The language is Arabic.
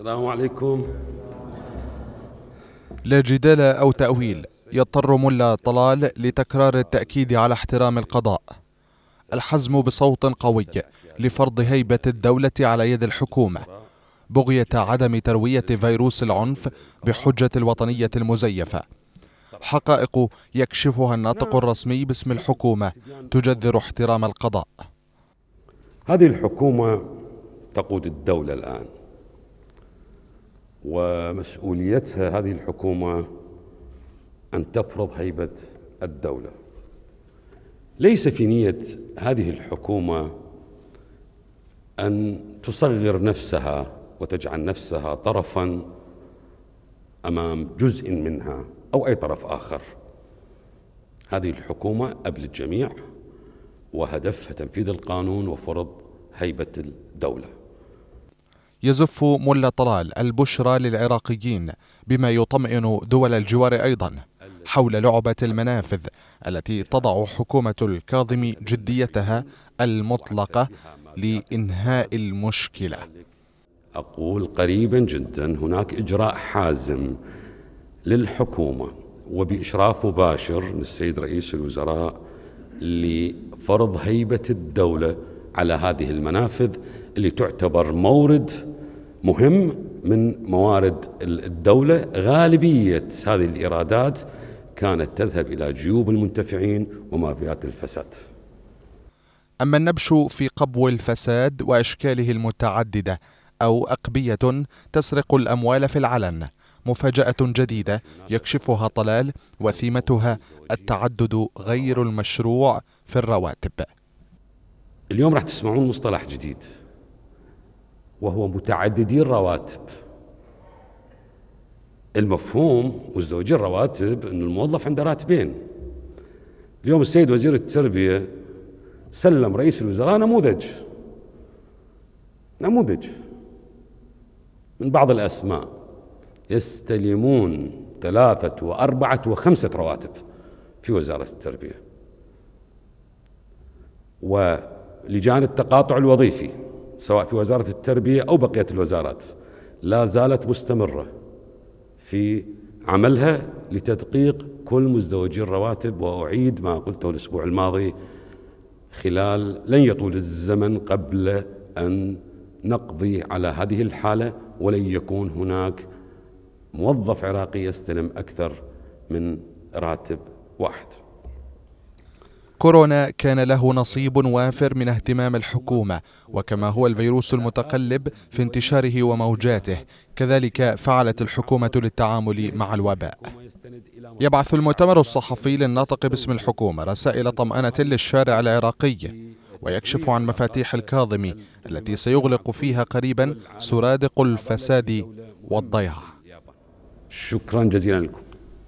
السلام عليكم لا جدال أو تأويل يضطر ملا طلال لتكرار التأكيد على احترام القضاء الحزم بصوت قوي لفرض هيبة الدولة على يد الحكومة بغية عدم تروية فيروس العنف بحجة الوطنية المزيفة حقائق يكشفها الناطق الرسمي باسم الحكومة تجذر احترام القضاء هذه الحكومة تقود الدولة الآن ومسؤوليتها هذه الحكومة أن تفرض هيبة الدولة ليس في نية هذه الحكومة أن تصغر نفسها وتجعل نفسها طرفا أمام جزء منها أو أي طرف آخر هذه الحكومة قبل الجميع وهدفها تنفيذ القانون وفرض هيبة الدولة يزف ملا طلال البشرى للعراقيين بما يطمئن دول الجوار أيضا حول لعبة المنافذ التي تضع حكومة الكاظم جديتها المطلقة لإنهاء المشكلة أقول قريبا جدا هناك إجراء حازم للحكومة وبإشراف مباشر من السيد رئيس الوزراء لفرض هيبة الدولة على هذه المنافذ اللي تعتبر مورد مهم من موارد الدولة غالبية هذه الإيرادات كانت تذهب إلى جيوب المنتفعين ومافيات الفساد أما النبش في قبو الفساد وأشكاله المتعددة أو أقبية تسرق الأموال في العلن مفاجأة جديدة يكشفها طلال وثيمتها التعدد غير المشروع في الرواتب اليوم راح تسمعون مصطلح جديد وهو متعددي الرواتب المفهوم مزدوجي الرواتب أن الموظف عنده راتبين اليوم السيد وزير التربية سلم رئيس الوزراء نموذج نموذج من بعض الأسماء يستلمون ثلاثة وأربعة وخمسة رواتب في وزارة التربية ولجان التقاطع الوظيفي سواء في وزارة التربية أو بقية الوزارات لا زالت مستمرة في عملها لتدقيق كل مزدوجي الرواتب وأعيد ما قلته الأسبوع الماضي خلال لن يطول الزمن قبل أن نقضي على هذه الحالة ولن يكون هناك موظف عراقي يستلم أكثر من راتب واحد كورونا كان له نصيب وافر من اهتمام الحكومة وكما هو الفيروس المتقلب في انتشاره وموجاته كذلك فعلت الحكومة للتعامل مع الوباء يبعث المؤتمر الصحفي للناطق باسم الحكومة رسائل طمأنة للشارع العراقي ويكشف عن مفاتيح الكاظمي التي سيغلق فيها قريبا سرادق الفساد والضياع شكرا جزيلا لكم